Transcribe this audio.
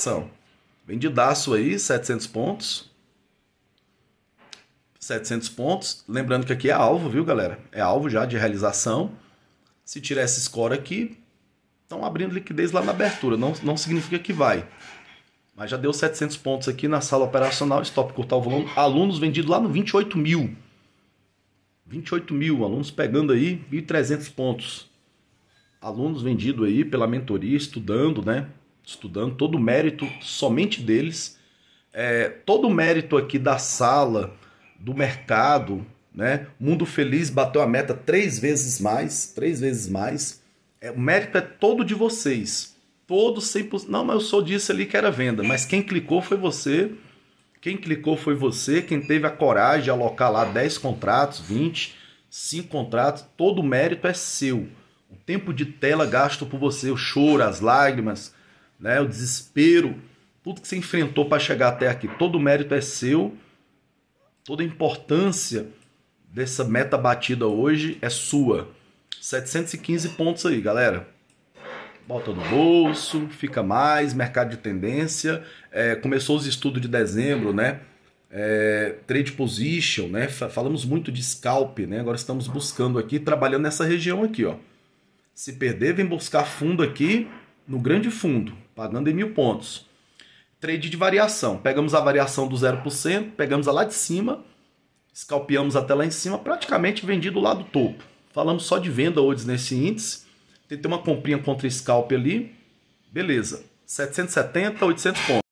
são Vendidaço aí, 700 pontos. 700 pontos. Lembrando que aqui é alvo, viu, galera? É alvo já de realização. Se tirar esse score aqui, estão abrindo liquidez lá na abertura. Não, não significa que vai. Mas já deu 700 pontos aqui na sala operacional. Stop, cortar o volume. Alunos vendidos lá no 28 mil. 28 mil alunos pegando aí 1.300 pontos. Alunos vendidos aí pela mentoria, estudando, né? estudando, todo o mérito somente deles, é, todo o mérito aqui da sala, do mercado, né? Mundo Feliz bateu a meta três vezes mais, três vezes mais. É, o mérito é todo de vocês, todo 100%. Não, mas eu só disse ali que era venda, mas quem clicou foi você, quem clicou foi você, quem teve a coragem de alocar lá 10 contratos, 20, 5 contratos, todo o mérito é seu. O tempo de tela gasto por você, o choro, as lágrimas, né? O desespero, tudo que você enfrentou para chegar até aqui, todo o mérito é seu. Toda a importância dessa meta batida hoje é sua. 715 pontos aí, galera. Bota no bolso, fica mais, mercado de tendência. É, começou os estudos de dezembro, né? É, trade position, né? Falamos muito de scalp, né? Agora estamos buscando aqui, trabalhando nessa região aqui, ó. Se perder, vem buscar fundo aqui no grande fundo, pagando em mil pontos. Trade de variação. Pegamos a variação do 0%, pegamos a lá de cima, escalpeamos até lá em cima, praticamente vendido lá do topo. Falamos só de venda hoje nesse índice. Tentei uma comprinha contra scalp ali. Beleza. 770, 800 pontos.